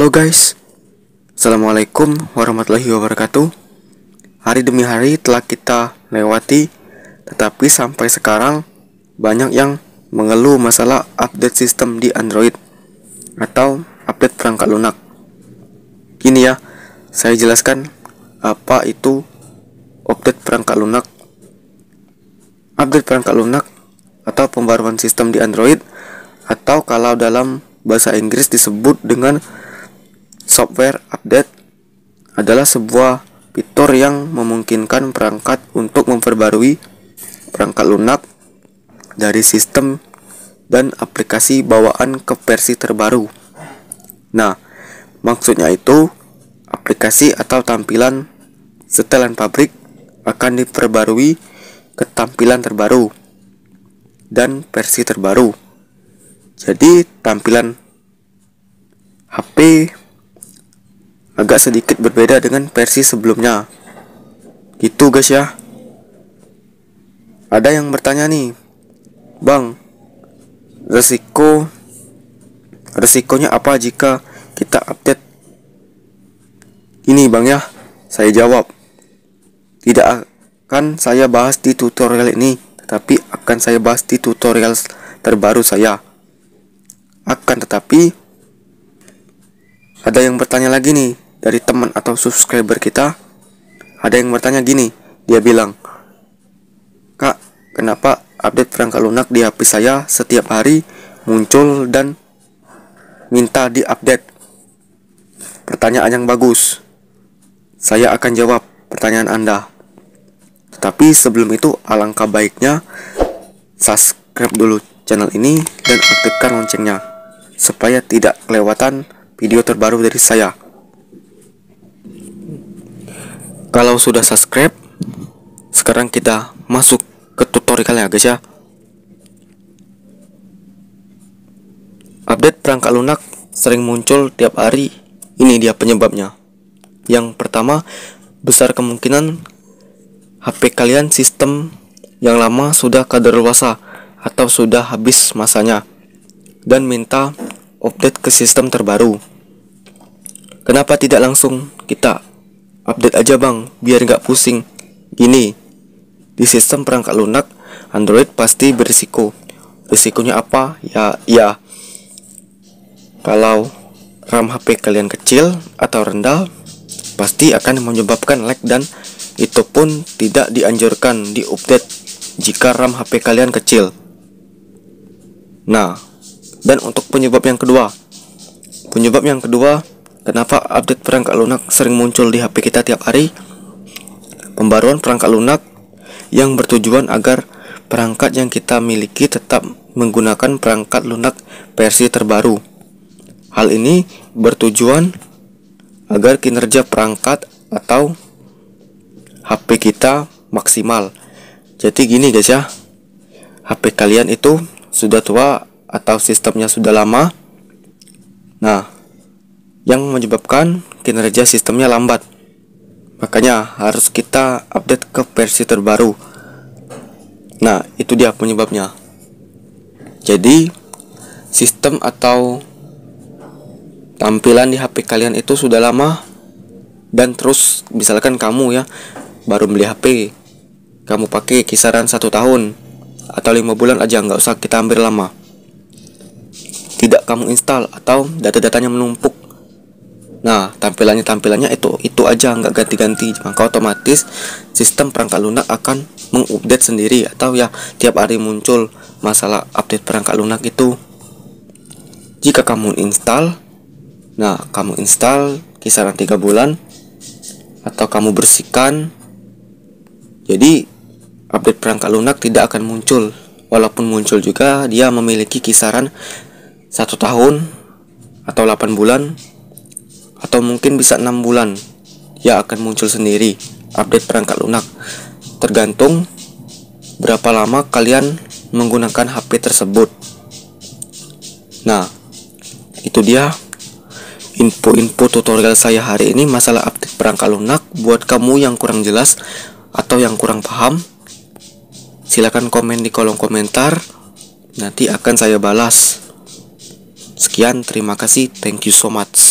Halo guys, Assalamualaikum warahmatullahi wabarakatuh Hari demi hari telah kita lewati Tetapi sampai sekarang banyak yang mengeluh masalah update sistem di Android Atau update perangkat lunak Gini ya, saya jelaskan apa itu update perangkat lunak Update perangkat lunak atau pembaruan sistem di Android Atau kalau dalam bahasa Inggris disebut dengan Software update adalah sebuah fitur yang memungkinkan perangkat untuk memperbarui perangkat lunak dari sistem dan aplikasi bawaan ke versi terbaru. Nah, maksudnya itu aplikasi atau tampilan setelan pabrik akan diperbarui ke tampilan terbaru dan versi terbaru. Jadi, tampilan HP agak sedikit berbeda dengan versi sebelumnya gitu guys ya ada yang bertanya nih bang resiko resikonya apa jika kita update ini bang ya saya jawab tidak akan saya bahas di tutorial ini tetapi akan saya bahas di tutorial terbaru saya akan tetapi ada yang bertanya lagi nih dari teman atau subscriber kita ada yang bertanya gini dia bilang kak kenapa update perangkat lunak di HP saya setiap hari muncul dan minta di update pertanyaan yang bagus saya akan jawab pertanyaan anda tapi sebelum itu alangkah baiknya subscribe dulu channel ini dan aktifkan loncengnya supaya tidak kelewatan video terbaru dari saya. Kalau sudah subscribe, sekarang kita masuk ke tutorial ya guys ya. Update perangkat lunak sering muncul tiap hari. Ini dia penyebabnya. Yang pertama, besar kemungkinan HP kalian sistem yang lama sudah kadaluarsa atau sudah habis masanya dan minta update ke sistem terbaru. Kenapa tidak langsung kita Update aja bang, biar nggak pusing. Gini, di sistem perangkat lunak, Android pasti berisiko. Risikonya apa? Ya, ya. Kalau RAM HP kalian kecil atau rendah, pasti akan menyebabkan lag dan itu pun tidak dianjurkan di update jika RAM HP kalian kecil. Nah, dan untuk penyebab yang kedua, penyebab yang kedua Kenapa update perangkat lunak sering muncul di HP kita tiap hari? Pembaruan perangkat lunak yang bertujuan agar perangkat yang kita miliki tetap menggunakan perangkat lunak versi terbaru. Hal ini bertujuan agar kinerja perangkat atau HP kita maksimal. Jadi gini guys ya. HP kalian itu sudah tua atau sistemnya sudah lama. Nah, yang menyebabkan kinerja sistemnya lambat. Makanya harus kita update ke versi terbaru. Nah, itu dia penyebabnya. Jadi, sistem atau tampilan di HP kalian itu sudah lama dan terus misalkan kamu ya baru beli HP kamu pakai kisaran satu tahun atau lima bulan aja nggak usah kita ambil lama tidak kamu install atau data-datanya menumpuk Nah, tampilannya tampilannya itu itu aja nggak ganti-ganti, maka otomatis sistem perangkat lunak akan mengupdate sendiri atau ya tiap hari muncul masalah update perangkat lunak itu. Jika kamu install, nah kamu install kisaran tiga bulan atau kamu bersihkan, jadi update perangkat lunak tidak akan muncul. Walaupun muncul juga, dia memiliki kisaran satu tahun atau 8 bulan atau mungkin bisa enam bulan ya akan muncul sendiri update perangkat lunak tergantung berapa lama kalian menggunakan HP tersebut nah itu dia info-info tutorial saya hari ini masalah update perangkat lunak buat kamu yang kurang jelas atau yang kurang paham silahkan komen di kolom komentar nanti akan saya balas Sekian, terima kasih. Thank you so much.